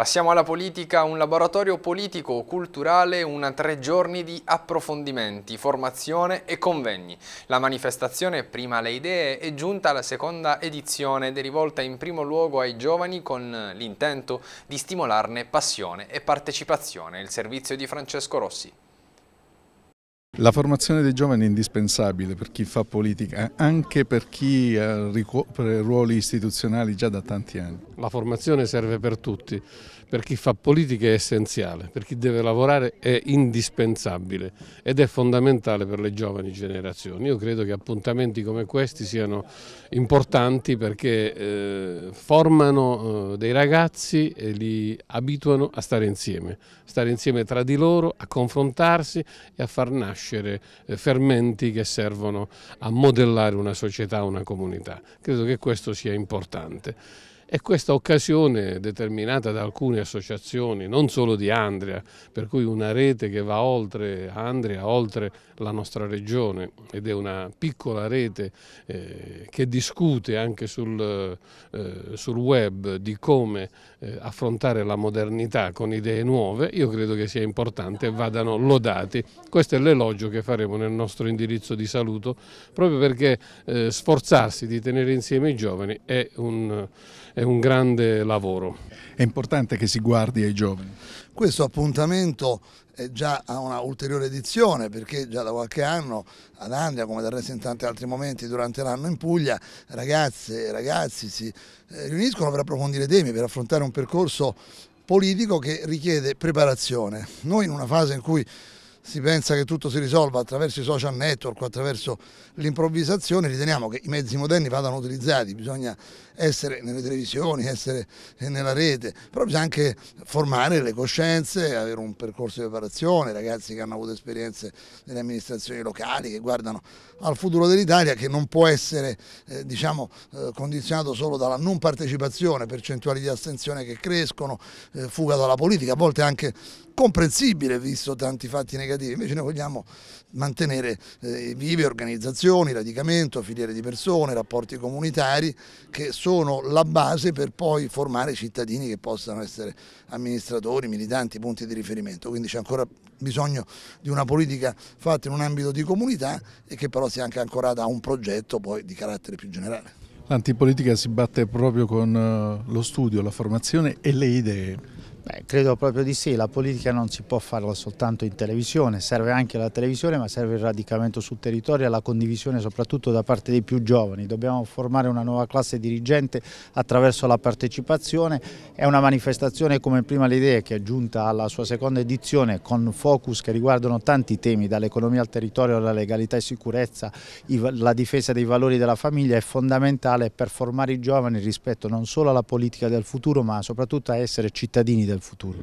Passiamo alla politica, un laboratorio politico-culturale, una tre giorni di approfondimenti, formazione e convegni. La manifestazione Prima le idee è giunta alla seconda edizione ed è rivolta in primo luogo ai giovani con l'intento di stimolarne passione e partecipazione. Il servizio di Francesco Rossi. La formazione dei giovani è indispensabile per chi fa politica, eh, anche per chi eh, ricopre ruoli istituzionali già da tanti anni la formazione serve per tutti, per chi fa politica è essenziale, per chi deve lavorare è indispensabile ed è fondamentale per le giovani generazioni. Io credo che appuntamenti come questi siano importanti perché eh, formano eh, dei ragazzi e li abituano a stare insieme, stare insieme tra di loro, a confrontarsi e a far nascere eh, fermenti che servono a modellare una società, una comunità. Credo che questo sia importante. E questa occasione determinata da alcune associazioni, non solo di Andria, per cui una rete che va oltre Andria, oltre la nostra regione ed è una piccola rete eh, che discute anche sul, eh, sul web di come eh, affrontare la modernità con idee nuove, io credo che sia importante e vadano lodati. Questo è l'elogio che faremo nel nostro indirizzo di saluto, proprio perché eh, sforzarsi di tenere insieme i giovani è un, è un grande lavoro. È importante che si guardi ai giovani. Questo appuntamento è già a una ulteriore edizione perché già da qualche anno ad Andria, come del resto in tanti altri momenti durante l'anno in Puglia, ragazze e ragazzi si eh, riuniscono per approfondire temi, per affrontare un percorso politico che richiede preparazione. Noi in una fase in cui si pensa che tutto si risolva attraverso i social network, attraverso l'improvvisazione, riteniamo che i mezzi moderni vadano utilizzati, bisogna essere nelle televisioni, essere nella rete, però bisogna anche formare le coscienze, avere un percorso di preparazione, ragazzi che hanno avuto esperienze nelle amministrazioni locali, che guardano al futuro dell'Italia che non può essere eh, diciamo, eh, condizionato solo dalla non partecipazione, percentuali di astensione che crescono, eh, fuga dalla politica, a volte anche comprensibile visto tanti fatti negativi, invece noi vogliamo mantenere eh, vive organizzazioni, radicamento, filiere di persone, rapporti comunitari che sono la base per poi formare cittadini che possano essere amministratori, militanti, punti di riferimento, quindi c'è ancora bisogno di una politica fatta in un ambito di comunità e che però sia anche ancorata a un progetto poi di carattere più generale. L'antipolitica si batte proprio con eh, lo studio, la formazione e le idee. Beh, credo proprio di sì, la politica non si può farla soltanto in televisione, serve anche la televisione ma serve il radicamento sul territorio e la condivisione soprattutto da parte dei più giovani, dobbiamo formare una nuova classe dirigente attraverso la partecipazione, è una manifestazione come prima l'idea che è giunta alla sua seconda edizione con focus che riguardano tanti temi dall'economia al territorio alla legalità e sicurezza, la difesa dei valori della famiglia è fondamentale per formare i giovani rispetto non solo alla politica del futuro ma soprattutto a essere cittadini vida, futuro.